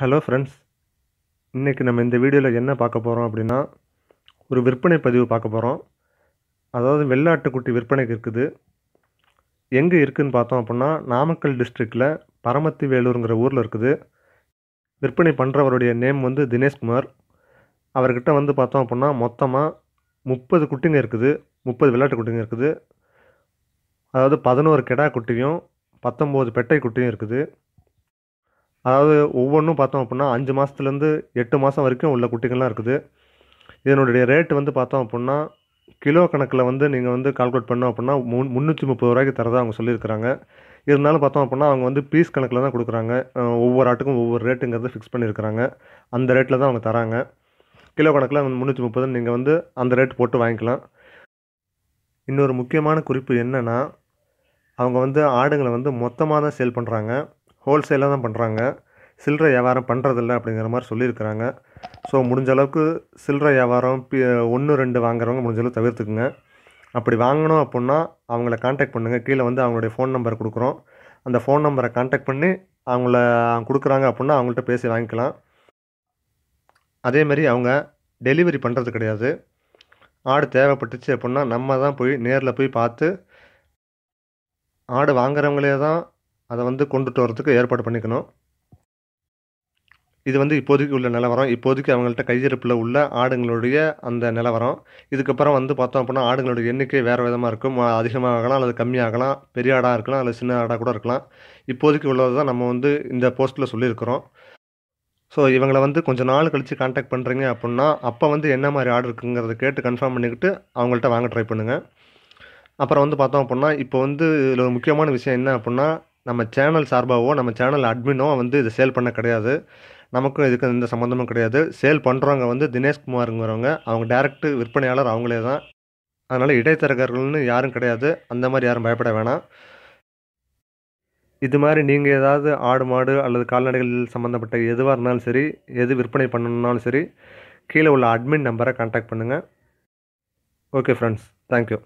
hello friends இன்றைக்கி நம்ம இந்த வீடியோவில் என்ன பார்க்க போகிறோம் அப்படின்னா ஒரு விற்பனை பதிவு பார்க்க போகிறோம் அதாவது வெள்ளாட்டுக்குட்டி விற்பனைக்கு இருக்குது எங்கே இருக்குதுன்னு பார்த்தோம் அப்படின்னா நாமக்கல் டிஸ்ட்ரிக்டில் பரமத்தி வேலூருங்கிற ஊரில் இருக்குது விற்பனை பண்ணுறவருடைய நேம் வந்து தினேஷ்குமார் அவர்கிட்ட வந்து பார்த்தோம் அப்படின்னா மொத்தமாக முப்பது குட்டிங்க இருக்குது முப்பது விளையாட்டு குட்டிங்க இருக்குது அதாவது பதினோரு கெடா குட்டியும் பத்தொம்போது பெட்டை குட்டியும் இருக்குது அதாவது ஒவ்வொன்றும் பார்த்தோம் அப்படின்னா அஞ்சு மாதத்துலேருந்து எட்டு மாதம் வரைக்கும் உள்ள குட்டிகள்லாம் இருக்குது இதனுடைய ரேட் வந்து பார்த்தோம் அப்படின்னா கிலோ கணக்கில் வந்து நீங்கள் வந்து கால்குலேட் பண்ணோம் அப்படின்னா முன் முந்நூற்றி முப்பது ரூபாய்க்கு தரதான் அவங்க சொல்லியிருக்கிறாங்க இருந்தாலும் பார்த்தோம் அப்படின்னா அவங்க வந்து பீஸ் கணக்கில் தான் கொடுக்குறாங்க ஒவ்வொரு ஆட்டுக்கும் ஒவ்வொரு ரேட்டுங்கிறத ஃபிக்ஸ் பண்ணியிருக்கிறாங்க அந்த ரேட்டில் தான் அவங்க தராங்க கிலோ கணக்கில் முந்நூற்றி முப்பதுன்னு நீங்கள் வந்து அந்த ரேட் போட்டு வாங்கிக்கலாம் இன்னொரு முக்கியமான குறிப்பு என்னென்னா அவங்க வந்து ஆடுங்களை வந்து மொத்தமாக தான் சேல் பண்ணுறாங்க ஹோல்சேலாக தான் பண்ணுறாங்க சில்லறை வியாபாரம் பண்ணுறதில்ல அப்படிங்கிற மாதிரி சொல்லியிருக்கிறாங்க ஸோ முடிஞ்ச அளவுக்கு சில்லறை வியாபாரம் ஒன்று ரெண்டு வாங்குறவங்க முடிஞ்ச அளவுக்கு தவிர்த்துக்குங்க அப்படி வாங்கணும் அப்புடின்னா அவங்கள காண்டாக்ட் பண்ணுங்கள் கீழே வந்து அவங்களுடைய ஃபோன் நம்பர் கொடுக்குறோம் அந்த ஃபோன் நம்பரை காண்டாக்ட் பண்ணி அவங்கள கொடுக்குறாங்க அப்புடின்னா அவங்கள்ட்ட பேசி வாங்கிக்கலாம் அதேமாதிரி அவங்க டெலிவரி பண்ணுறது கிடையாது ஆடு தேவைப்பட்டுச்சு அப்புடின்னா நம்ம தான் போய் நேரில் போய் பார்த்து ஆடு வாங்குறவங்களே தான் அதை வந்து கொண்டுட்டு வரதுக்கு ஏற்பாடு பண்ணிக்கணும் இது வந்து இப்போதைக்கு உள்ள நிலவரம் இப்போதைக்கு அவங்கள்ட்ட கையிருப்பில் உள்ள ஆடுங்களுடைய அந்த நிலவரம் இதுக்கப்புறம் வந்து பார்த்தோம் அப்படின்னா ஆடுங்களுடைய எண்ணிக்கை வேறு விதமாக இருக்கும் அதிகமாகலாம் அல்லது கம்மியாகலாம் பெரிய ஆடாக இருக்கலாம் அல்லது சின்ன ஆடாக கூட இருக்கலாம் இப்போதைக்கு உள்ளது தான் நம்ம வந்து இந்த போஸ்ட்டில் சொல்லியிருக்கிறோம் ஸோ இவங்களை வந்து கொஞ்சம் நாள் கழித்து காண்டாக்ட் பண்ணுறீங்க அப்படின்னா அப்போ வந்து என்ன மாதிரி ஆடு இருக்குங்கிறத கேட்டு கன்ஃபார்ம் பண்ணிக்கிட்டு அவங்கள்ட்ட வாங்க ட்ரை பண்ணுங்கள் அப்புறம் வந்து பார்த்தோம் அப்படின்னா இப்போ வந்து இதில் ஒரு முக்கியமான விஷயம் என்ன அப்படின்னா நம்ம சேனல் சார்பாகவோ நம்ம சேனல் அட்மினோ வந்து இதை சேல் பண்ண கிடையாது நமக்கும் இதுக்கு எந்த சம்மந்தமும் கிடையாது சேல் பண்ணுறவங்க வந்து தினேஷ்குமாருங்கிறவங்க அவங்க டேரக்ட் விற்பனையாளர் அவங்களே தான் அதனால் இடைத்தரகர்கள்னு யாரும் கிடையாது அந்த மாதிரி யாரும் பயப்பட வேணாம் இது மாதிரி நீங்கள் ஏதாவது ஆடு மாடு அல்லது கால்நடைகள் சம்மந்தப்பட்ட எதுவாக இருந்தாலும் சரி எது விற்பனை பண்ணணுன்னாலும் சரி கீழே உள்ள அட்மின் நம்பரை கான்டாக்ட் பண்ணுங்கள் ஓகே ஃப்ரெண்ட்ஸ் தேங்க்யூ